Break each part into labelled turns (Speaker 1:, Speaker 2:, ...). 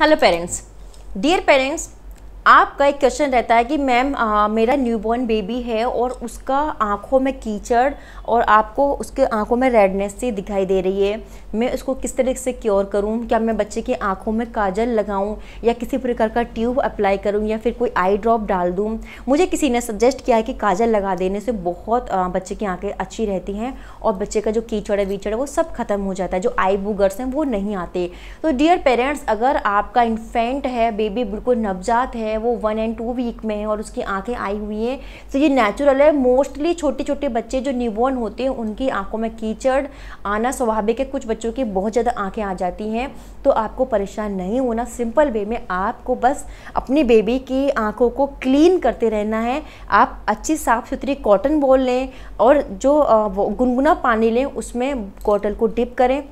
Speaker 1: hello parents dear parents आपका एक question रहता है कि मैम मेरा न्यूबॉर्न बेबी है और उसका आँखों में कीचड़ और आपको उसके आँखों में रेडनेस सी दिखाई दे रही है मैं इसको किस तरीके से क्योर करूँ क्या मैं बच्चे की आँखों में काजल लगाऊँ या किसी प्रकार का ट्यूब अप्लाई करूँ या फिर कोई आई ड्रॉप डाल दूँ मुझे किसी ने सजेस्ट किया है कि काजल लगा देने से बहुत बच्चे की आँखें अच्छी रहती हैं और बच्चे का जो कीचड़ है वीचड़ है वो सब खत्म हो जाता है जो आई बुगर्स हैं वो नहीं आते तो डियर पेरेंट्स अगर आपका इन्फेंट है बेबी बिल्कुल नवजात है वो वन एंड टू वीक में है और उसकी आँखें आई हुई हैं तो ये नेचुरल है मोस्टली छोटे छोटे बच्चे जो न्यूबॉर्न होते हैं उनकी आँखों में कीचड़ आना स्वाभाविक है कुछ बच्चे बच्चों की बहुत ज़्यादा आंखें आ जाती हैं तो आपको परेशान नहीं होना सिंपल वे में आपको बस अपनी बेबी की आंखों को क्लीन करते रहना है आप अच्छी साफ़ सुथरी कॉटन बॉल लें और जो गुनगुना पानी लें उसमें कॉटन को डिप करें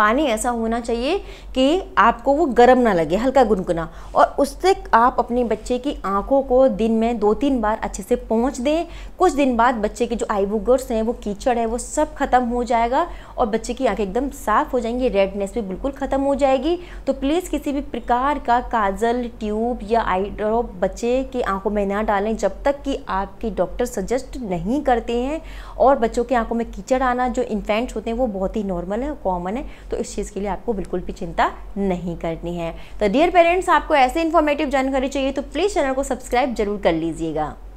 Speaker 1: पानी ऐसा होना चाहिए कि आपको वो गर्म ना लगे हल्का गुनगुना और उससे आप अपने बच्चे की आंखों को दिन में दो तीन बार अच्छे से पहुँच दें कुछ दिन बाद बच्चे के जो आईबुगर्स हैं वो कीचड़ है वो सब ख़त्म हो जाएगा और बच्चे की आँखें एकदम साफ़ हो जाएंगी रेडनेस भी बिल्कुल ख़त्म हो जाएगी तो प्लीज़ किसी भी प्रकार का काजल ट्यूब या आई ड्रॉप बच्चे की आँखों में ना डालें जब तक कि आपके डॉक्टर सजेस्ट नहीं करते हैं और बच्चों की आँखों में कीचड़ आना जो इन्फेंट्स होते हैं वो बहुत ही नॉर्मल है कॉमन है तो इस चीज़ के लिए आपको बिल्कुल भी चिंता नहीं करनी है तो डियर पेरेंट्स आपको ऐसे इन्फॉर्मेटिव जानकारी चाहिए तो प्लीज़ चैनल को सब्सक्राइब जरूर कर लीजिएगा